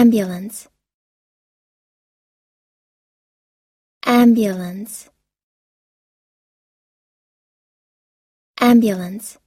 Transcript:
ambulance ambulance ambulance